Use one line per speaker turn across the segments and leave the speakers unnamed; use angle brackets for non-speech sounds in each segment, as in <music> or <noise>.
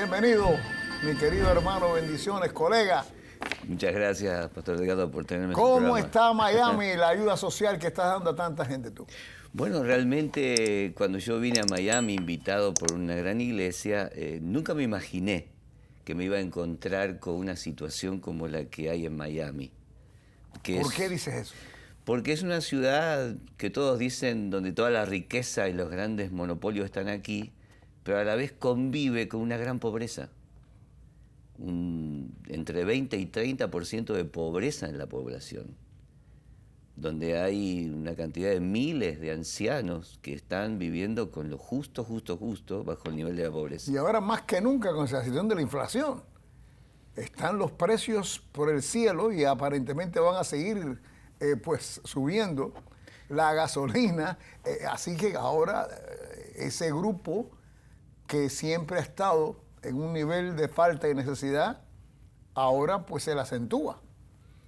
Bienvenido, mi querido hermano. Bendiciones, colega.
Muchas gracias, Pastor Delgado, por tenerme. Este ¿Cómo está Miami,
<laughs> la ayuda social que estás dando a tanta gente tú?
Bueno, realmente cuando yo vine a Miami invitado por una gran iglesia, eh, nunca me imaginé que me iba a encontrar con una situación como la que hay en Miami. Que ¿Por qué dices eso? Porque es una ciudad que todos dicen donde toda la riqueza y los grandes monopolios están aquí, pero a la vez convive con una gran pobreza. entre 20 y 30% de pobreza en la población, donde hay una cantidad de miles de ancianos que están viviendo con lo justo, justo,
justo bajo el nivel de la pobreza. Y ahora más que nunca con la situación de la inflación. Están los precios por el cielo y aparentemente van a seguir eh, pues subiendo la gasolina. Eh, así que ahora eh, ese grupo que siempre ha estado en un nivel de falta y necesidad, ahora pues se la acentúa,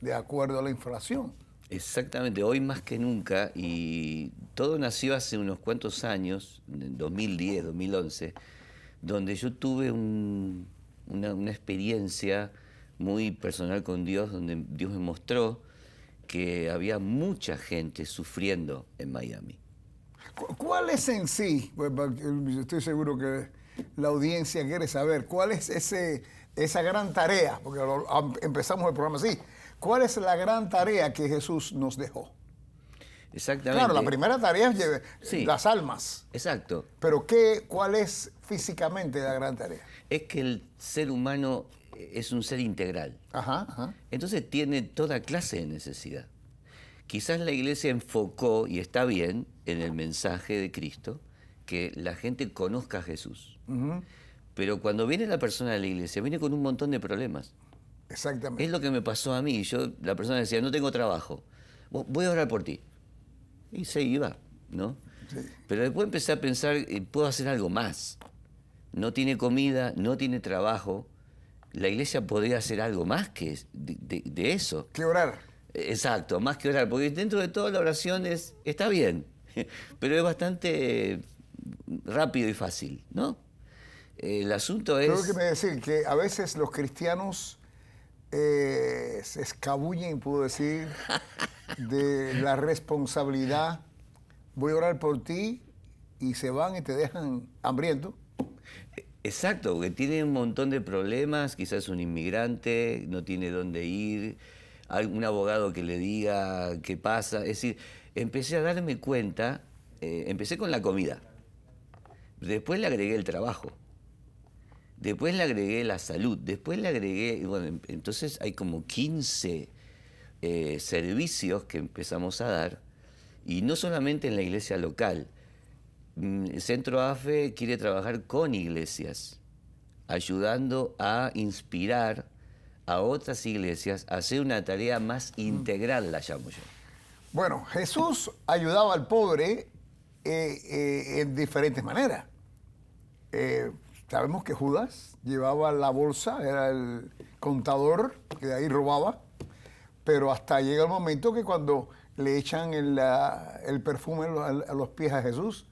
de acuerdo a la inflación.
Exactamente, hoy más que nunca, y todo nació hace unos cuantos años, en 2010, 2011, donde yo tuve una, una, experiencia muy personal con Dios, donde Dios me mostró que había mucha gente sufriendo en Miami.
¿Cuál es en sí? Pues, estoy seguro que la audiencia quiere saber cuál es esa gran tarea, porque empezamos el programa así, cuál es la gran tarea que Jesús nos dejó. Exactamente. Claro, la primera tarea es las almas. Exacto. Pero ¿qué, ¿cuál es físicamente la gran tarea? Es que el ser humano eh, es un
ser integral. Entonces tiene toda clase de necesidad. Quizás la iglesia enfocó, y está bien, en el mensaje de Cristo, que la gente conozca a Jesús. Pero cuando viene la persona de la iglesia, viene con un montón de problemas. Exactamente. Es lo que me pasó a mí. Yo, la persona decía, no tengo trabajo. Voy a orar por ti. Y se iba, ¿no? Pero después empecé a pensar, eh, puedo hacer algo más. No tiene comida, no tiene trabajo. La iglesia podría hacer algo más que de, eso. Que orar. Exacto, más que orar. Porque dentro de todo la oración está bien, <laughs> pero es bastante rápido y fácil, ¿no? el asunto es... Creo que
me decir que a veces los cristianos eh, se escabullen, puedo decir, <laughs> de la responsabilidad. Voy a orar por ti y se van y te dejan
hambriento. Exacto, que tiene un montón de problemas, quizás un inmigrante, no tiene dónde ir, algún abogado que le diga qué pasa. Es decir, empecé a darme cuenta, eh, empecé con la comida, después le agregué el trabajo. Después le agregué la salud, después le agregué, bueno, em, entonces hay como 15 eh, servicios que empezamos a dar, y no solamente en la iglesia local. Mm, el Centro AFE quiere trabajar con iglesias, ayudando a inspirar a otras iglesias a hacer una tarea más mm. integral, la llamo yo.
Bueno, Jesús ayudaba al pobre eh, eh, en diferentes maneras. Sabemos que Judas llevaba la bolsa, era el contador que de ahí robaba, pero hasta llega el momento que cuando le echan el, perfume a los pies a Jesús,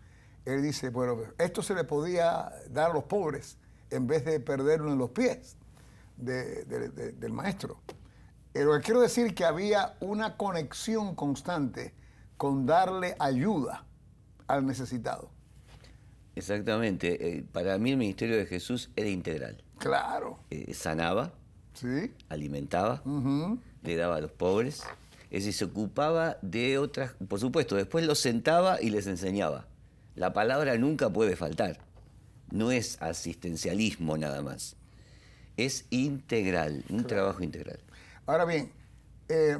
él dice, bueno, esto se le podía dar a los pobres en vez de perderlo en los pies del maestro. Pero quiero decir que había una conexión constante con darle ayuda al necesitado.
Exactamente. Eh, para mí el ministerio de Jesús era integral.
Claro.
Eh, sanaba, alimentaba, le daba a los pobres. Es decir, se ocupaba de otras... Por supuesto, después los sentaba y les enseñaba. La palabra nunca puede faltar. No es asistencialismo nada más. Es integral, un trabajo integral.
Ahora bien, eh,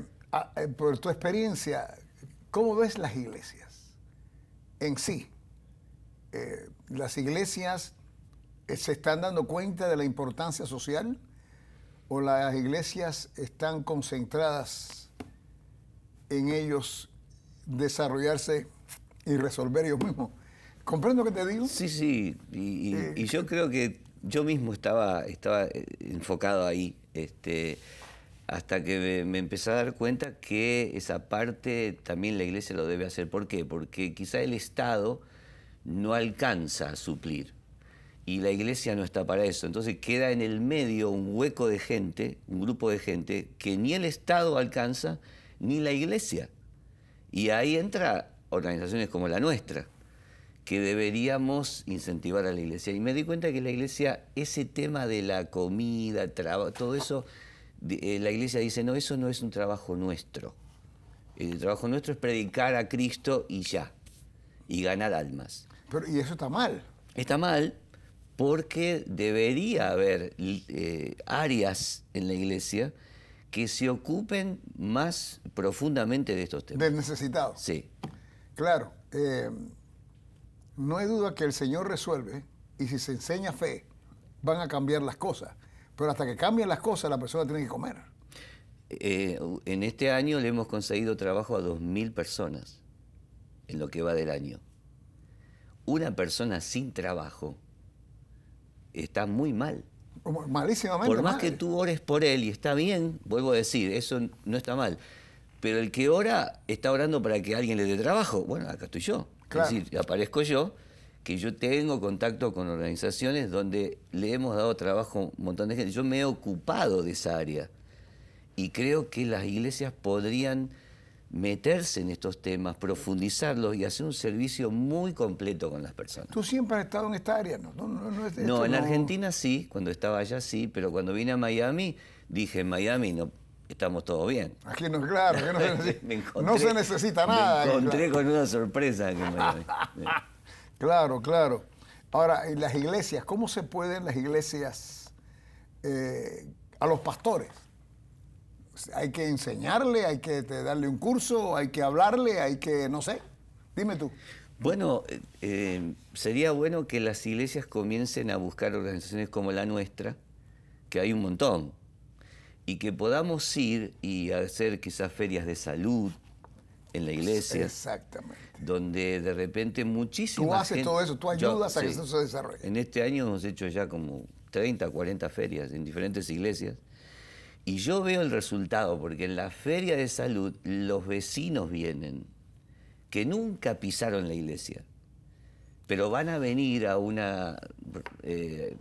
por tu experiencia, ¿cómo ves las iglesias en sí? Eh, las iglesias eh, se están dando cuenta de la importancia social o las iglesias están concentradas en ellos desarrollarse y resolver ellos mismos. ¿Comprendo que te digo? Sí, sí,
eh. y, yo creo que yo mismo estaba, estaba enfocado ahí, este, hasta que me, me, empecé a dar cuenta que esa parte también la iglesia lo debe hacer. ¿Por qué? Porque quizá el Estado no alcanza a suplir. Y la iglesia no está para eso. Entonces queda en el medio un hueco de gente, un grupo de gente, que ni el Estado alcanza, ni la iglesia. Y ahí entra organizaciones como la nuestra, que deberíamos incentivar a la iglesia. Y me di cuenta que la iglesia, ese tema de la comida, todo eso, eh, la iglesia dice, no, eso no es un trabajo nuestro. El trabajo nuestro es predicar a Cristo y ya, y ganar almas
y eso está mal.
Está mal porque debería haber eh, áreas en la iglesia que se ocupen más profundamente de estos temas.
Del necesitado. Sí. Claro, eh, no hay duda que el Señor resuelve y si se enseña fe, van a cambiar las cosas. Pero hasta que cambien las cosas, la persona tiene que comer.
Eh, en este año le hemos conseguido trabajo a 2.000 personas, en lo que va del año una persona sin trabajo está muy mal.
Malísimamente. Por más que
tú ores por él y está bien, vuelvo a decir, eso no está mal. Pero el que ora está orando para que alguien le dé trabajo. Bueno, acá estoy yo. Es decir, aparezco yo, que yo tengo contacto con organizaciones donde le hemos dado trabajo a un montón de gente. Yo me he ocupado de esa área. Y creo que las iglesias podrían meterse en estos temas, profundizarlos y hacer un servicio muy completo con las personas.
¿Tú siempre has estado en esta área? No, no, en Argentina
sí, cuando estaba allá sí, pero cuando vine a Miami dije, en Miami no, estamos todos bien.
Aquí no, claro, <laughs> no, se, necesita nada. Me encontré con
una sorpresa en Miami.
<laughs> claro, claro. Ahora, en las iglesias, ¿cómo se pueden las iglesias eh, a los pastores? Pues, hay que enseñarle, hay que este, darle un curso, hay que hablarle, hay que, no sé. Dime tú. Bueno, eh,
eh, sería bueno que las iglesias comiencen a buscar organizaciones como la nuestra, que hay un montón, y que podamos ir y hacer quizás ferias de salud en la iglesia.
Exactamente.
Donde de repente muchísima Tú haces todo eso, tú ayudas a que eso se desarrolle. En este año hemos hecho ya como 30, 40 ferias en diferentes iglesias y yo veo el resultado, porque en la feria de salud los vecinos vienen, que nunca pisaron la iglesia, pero van a venir a una, eh,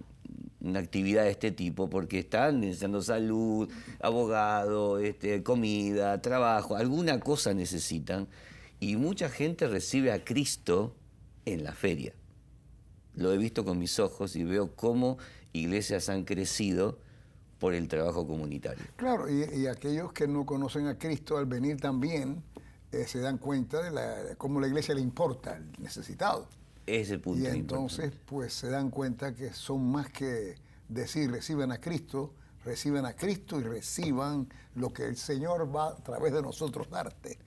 una actividad de este tipo porque están necesitando salud, abogado, este, comida, trabajo, alguna cosa necesitan. Y mucha gente recibe a Cristo en la feria. Lo he visto con mis ojos y veo cómo iglesias han crecido por el trabajo
comunitario. Claro, y, aquellos que no conocen a Cristo al venir también eh, se dan cuenta de, la, cómo la iglesia le importa al necesitado.
Ese punto. Y entonces,
pues se dan cuenta que son más que decir reciban a Cristo, reciban a Cristo y reciban lo que el Señor va a través de nosotros darte.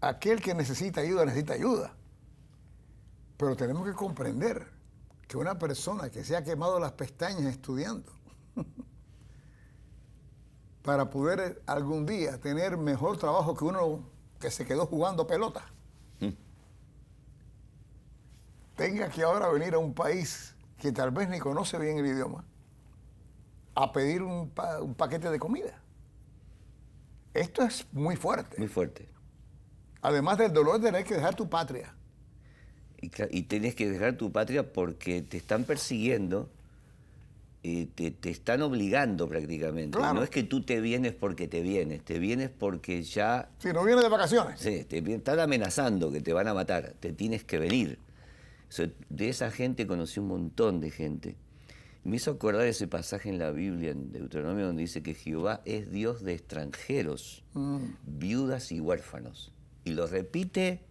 Aquel que necesita ayuda, necesita ayuda. Pero tenemos que comprender que una persona que se ha quemado las pestañas estudiando, <laughs> para poder eh, algún día tener mejor trabajo que uno que se quedó jugando pelota. Mm. Tenga que ahora venir a un país que tal vez ni conoce bien el idioma a pedir un, paquete de comida. Esto es muy fuerte. Muy fuerte. Además del dolor de tener que dejar tu patria.
Y, y tienes que dejar tu patria porque te están persiguiendo eh, te, están obligando prácticamente. No es que tú te vienes porque te vienes, te vienes porque ya... Sí,
no vienes de vacaciones.
Sí, te están amenazando que te van a matar, te tienes que venir. de esa gente conocí un montón de gente. Me hizo acordar ese pasaje en la Biblia, en Deuteronomio, donde dice que Jehová es Dios de extranjeros, mm. viudas y huérfanos. Y lo repite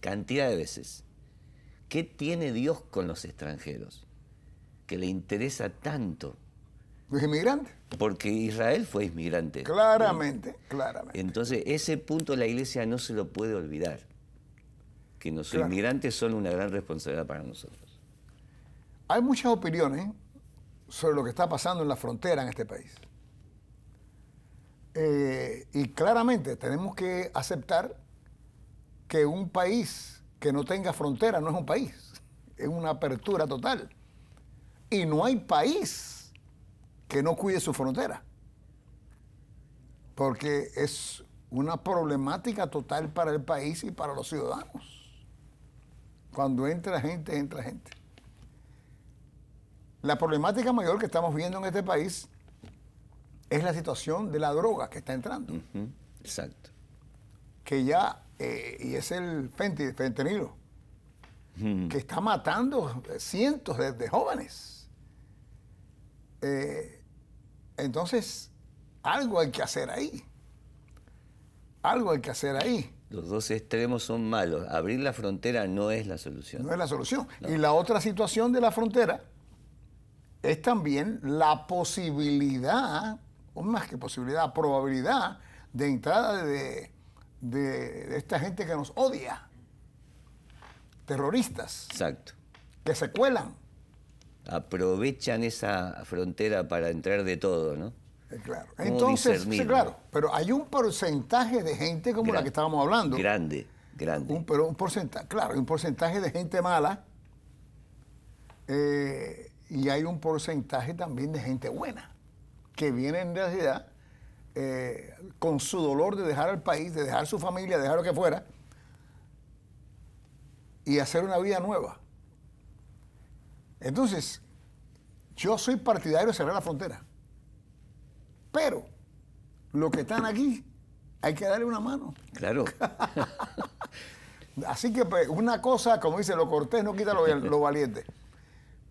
cantidad de veces. ¿Qué tiene Dios con los extranjeros? que le interesa tanto. ¿Los inmigrantes? Porque Israel fue inmigrante. Claramente, claramente. Entonces, ese punto la iglesia no se lo puede olvidar. Que los inmigrantes son una gran responsabilidad para nosotros.
Hay muchas opiniones sobre lo que está pasando en la frontera en este país. Eh, y claramente tenemos que aceptar que un país que no tenga frontera no es un país, es una apertura total. Y no hay país que no cuide su frontera, porque es una problemática total para el país y para los ciudadanos. Cuando entra gente, entra gente. La problemática mayor que estamos viendo en este país es la situación de la droga que está entrando. Exacto. Que ya, eh, y es el fentanilo, que está matando cientos de jóvenes. Eh, entonces, algo hay que hacer ahí. Algo hay que hacer ahí.
Los dos extremos son malos. Abrir la frontera no es la solución. No es la solución.
Y la otra situación de la frontera es también la posibilidad, o más que posibilidad, probabilidad de entrada de, de esta gente que nos odia. Terroristas. Exacto. Que se cuelan
aprovechan esa frontera para entrar de todo, ¿no?
Eh, claro. Entonces, claro, pero hay un porcentaje de gente como la que estábamos hablando. Grande, grande. Claro, pero un porcentaje, claro, un porcentaje de gente mala eh, y hay un porcentaje también de gente buena que viene en realidad eh, con su dolor de dejar al país, de dejar su familia, de dejar lo que fuera y hacer una vida nueva. Entonces, yo soy partidario de cerrar la frontera. Pero lo que están aquí, hay que darle una mano. Claro. <laughs> Así que pues, una cosa, como dice, lo cortés no quita lo, valiente.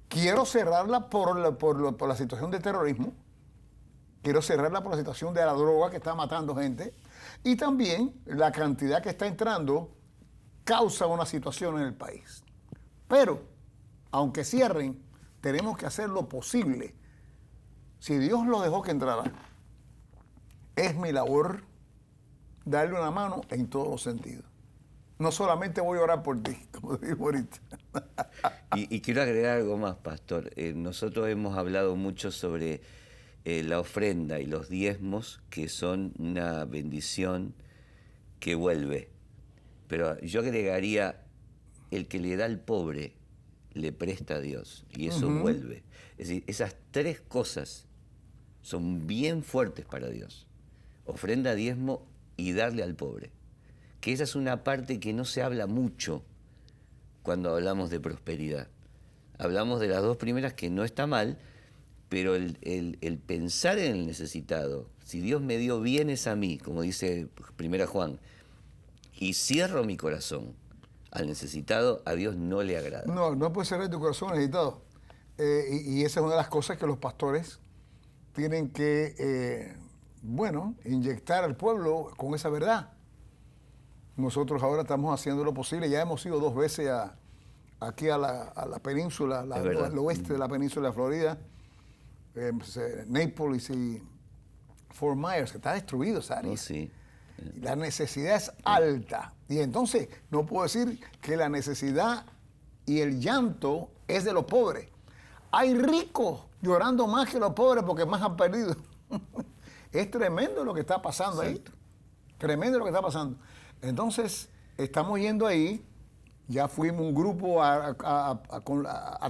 Quiero cerrarla por la, por la situación de terrorismo. Quiero cerrarla por la situación de la droga que está matando gente. Y también la cantidad que está entrando causa una situación en el país. Pero aunque cierren, tenemos que hacer lo posible. Si Dios lo dejó que entrara, es mi labor darle una mano en todos los sentidos. No solamente voy a orar por ti, <laughs> como digo ahorita. y,
quiero agregar algo más, pastor. Eh, nosotros hemos hablado mucho sobre eh, la ofrenda y los diezmos, que son una bendición que vuelve. Pero yo agregaría el que le da al pobre le presta a Dios y eso vuelve. Es decir, esas tres cosas son bien fuertes para Dios. Ofrenda, diezmo y darle al pobre. Que esa es una parte que no se habla mucho cuando hablamos de prosperidad. Hablamos de las dos primeras que no está mal, pero el, el pensar en el necesitado, si Dios me dio bienes a mí, como dice primera Juan, y cierro mi corazón al necesitado a Dios no le agrada.
No, no ser cerrar tu corazón necesitado. Eh, y, esa es una de las cosas que los pastores tienen que, eh, bueno, inyectar al pueblo con esa verdad. Nosotros ahora estamos haciendo lo posible, ya hemos ido dos veces aquí a la, península, al oeste de la mm. península de Florida, em, Naples y Fort Myers, que está destruido, ¿sabes? Oh, sí. La necesidad es alta. Y entonces no puedo decir que la necesidad y el llanto es de los pobres. Hay ricos llorando más que los pobres porque más han perdido. <laughs> es tremendo lo que está pasando ahí. Tremendo lo que está pasando. Entonces, estamos yendo ahí. Ya fuimos un grupo a,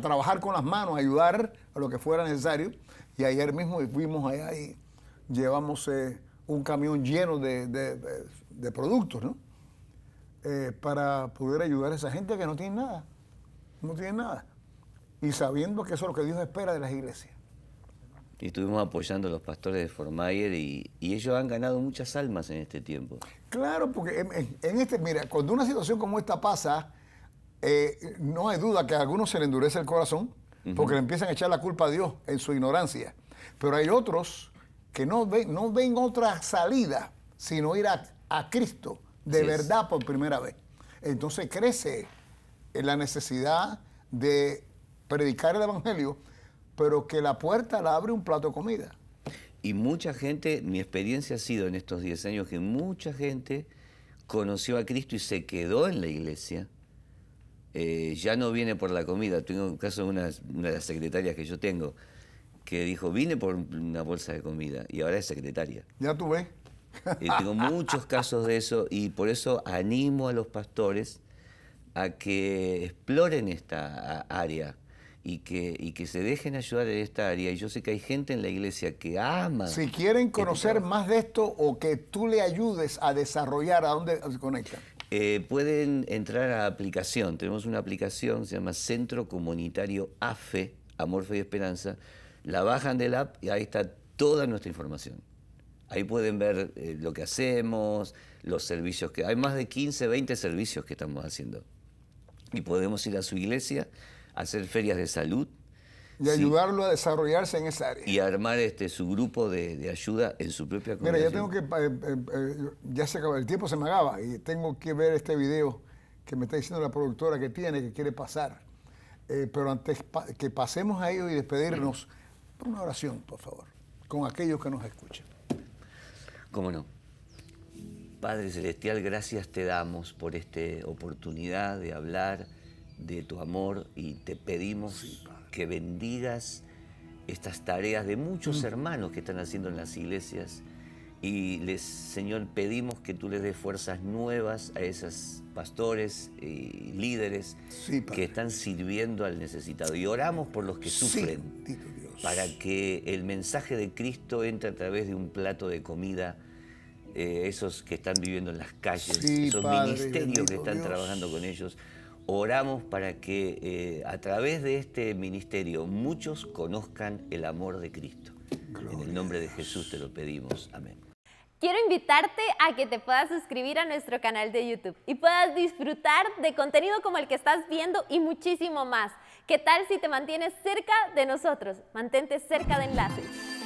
trabajar con las manos, a ayudar a lo que fuera necesario. Y ayer mismo fuimos allá y llevamos eh, un camión lleno de, productos, ¿no? Eh, para poder ayudar a esa gente que no tiene nada, no tiene nada. Y sabiendo que eso es lo que Dios espera de las iglesias.
Y estuvimos apoyando a los pastores de Formayer y, ellos han ganado muchas almas en este tiempo.
Claro, porque en, este, mira, cuando una situación como esta pasa, eh, no hay duda que a algunos se le endurece el corazón porque le empiezan a echar la culpa a Dios en su ignorancia. Pero hay otros que no ven, no otra salida sino ir a, Cristo de verdad por primera vez. Entonces crece la necesidad de predicar el Evangelio, pero que la puerta la abre un plato de comida.
Y mucha gente, mi experiencia ha sido en estos 10 años que mucha gente conoció a Cristo y se quedó en la iglesia. Eh, ya no viene por la comida. Tengo un caso de una, una de las secretarias que yo tengo que dijo, vine por una bolsa de comida y ahora es secretaria. Ya tuve. Y tengo muchos casos de eso y por eso animo a los pastores a que exploren esta área y que, y que se dejen ayudar en esta área. Y yo sé que hay gente en la iglesia que ama. Si quieren
este conocer más de esto o que tú le ayudes a desarrollar, ¿a dónde se conectan?
Eh, pueden entrar a la aplicación. Tenemos una aplicación, se llama Centro Comunitario AFE, Amor, Fe y Esperanza la bajan del app y ahí está toda nuestra información. Ahí pueden ver eh, lo que hacemos, los servicios que... Hay más de 15, 20 servicios que estamos haciendo. Y podemos ir a su iglesia, hacer ferias de salud. Y ayudarlo
a desarrollarse en esa área.
Y armar este, su grupo de, ayuda en su propia comunidad. Mira, ya tengo
que... Eh, eh, ya se acabó, el tiempo se me acaba y tengo que ver este video que me está diciendo la productora que tiene, que quiere pasar. pero antes que pasemos a ello y despedirnos... Una oración, por favor, con aquellos que nos escuchan.
¿Cómo no? Padre Celestial, gracias te damos por esta oportunidad de hablar de tu amor y te pedimos que bendigas estas tareas de muchos mm. hermanos que están haciendo en las iglesias. Y les, Señor, pedimos que tú les des fuerzas nuevas a esos pastores y líderes que están sirviendo al necesitado. Y oramos por los que sufren para que el mensaje de Cristo entre a través de un plato de comida. Eh, esos que están viviendo en las calles, esos ministerios que están trabajando con ellos. Oramos para que eh, a través de este ministerio muchos conozcan el amor de Cristo. En el nombre de Jesús te lo pedimos. Amén. Quiero invitarte a que te puedas suscribir a nuestro canal de YouTube y puedas disfrutar de contenido como el que estás viendo y muchísimo más. ¿Qué tal si te mantienes cerca de nosotros? Mantente cerca de Enlace.